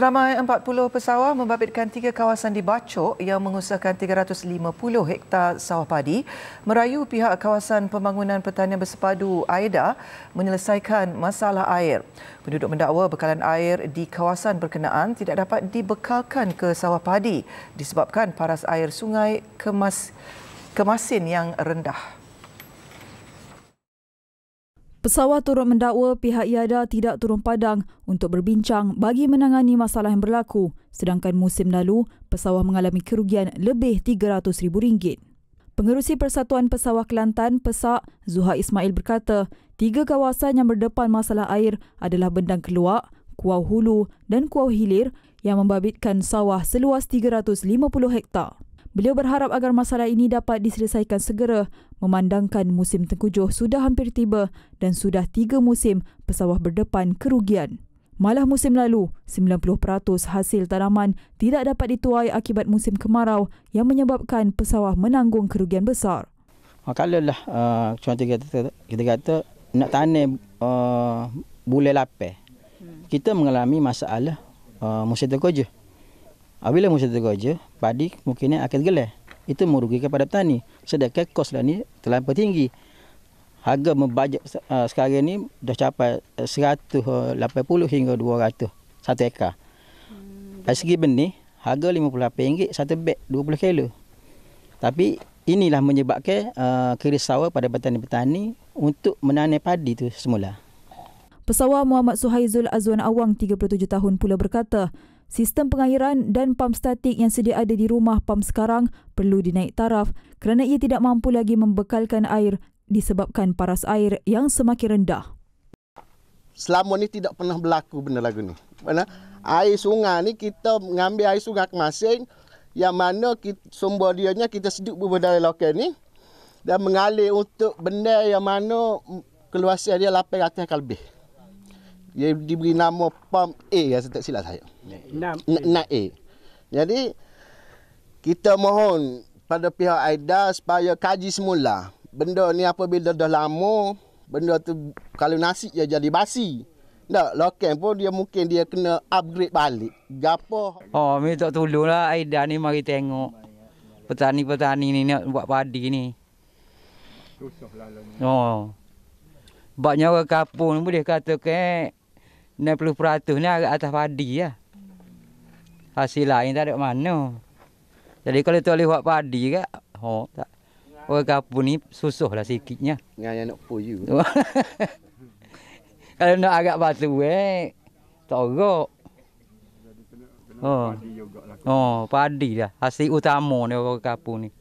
Seramai 40 pesawah membabitkan tiga kawasan di Bacok yang mengusahakan 350 hektar sawah padi merayu pihak kawasan pembangunan pertanian bersepadu AIDA menyelesaikan masalah air. Penduduk mendakwa bekalan air di kawasan berkenaan tidak dapat dibekalkan ke sawah padi disebabkan paras air sungai kemas kemasin yang rendah. Pesawat turut mendakwa pihak IADA tidak turun padang untuk berbincang bagi menangani masalah yang berlaku sedangkan musim lalu pesawat mengalami kerugian lebih RM300,000. Pengerusi Persatuan Pesawat Kelantan Pesak Zuhair Ismail berkata tiga kawasan yang berdepan masalah air adalah Bendang Keluak, Kuau Hulu dan Kuau Hilir yang membabitkan sawah seluas 350 hektar. Beliau berharap agar masalah ini dapat diselesaikan segera memandangkan musim tengkujuh sudah hampir tiba dan sudah tiga musim pesawah berdepan kerugian. Malah musim lalu, 90% hasil tanaman tidak dapat dituai akibat musim kemarau yang menyebabkan pesawah menanggung kerugian besar. Ah, Kalau lah, uh, ah, contoh kita, kita kata nak tanam uh, bulan lapar, hmm. kita mengalami masalah uh, musim tengkujuh. Apabila musim tergoja, padi mungkin akan gelap. Itu merugikan pada petani. Sedangkan kos lah ni terlalu tinggi. Harga membajak eh, sekarang ini dah capai 180 hingga 200 satu ekar. Hmm. Dari segi benih, harga RM58 satu beg 20 kilo. Tapi inilah menyebabkan uh, eh, kerisauan pada petani-petani untuk menanam padi itu semula. Pesawat Muhammad Suhaizul Azwan Awang, 37 tahun pula berkata, sistem pengairan dan pam statik yang sedia ada di rumah pam sekarang perlu dinaik taraf kerana ia tidak mampu lagi membekalkan air disebabkan paras air yang semakin rendah. Selama ni tidak pernah berlaku benda lagu ni. Mana air sungai ni kita mengambil air sungai masing yang mana kita, sumber dianya kita sedut berbeda dari lokal ni dan mengalir untuk benda yang mana keluasan dia 800 hektar lebih dia diberi nama pump A rasa tak silap saya. 6A. Jadi kita mohon pada pihak AIDA supaya kaji semula. Benda ni apabila dah lama, benda tu kalau nasi dia jadi basi. Tak, lokeng pun dia mungkin dia kena upgrade balik. Gapo? Oh, minta tolonglah AIDA ni mari tengok. Petani-petani ni nak buat padi ni. Susah lalu lah ni. Oh. Banyak orang kapung boleh kata kek. 60% ni atas padi lah. Ya. Hasil lain tak ada mana. Jadi kalau tu boleh buat padi ke, oh, tak. Orang kapur ni susuh lah sikitnya. Dengan yang nak puyu. kalau nak agak batu eh, togok. Oh. Lah oh, padi lah. Hasil utama ni orang ni.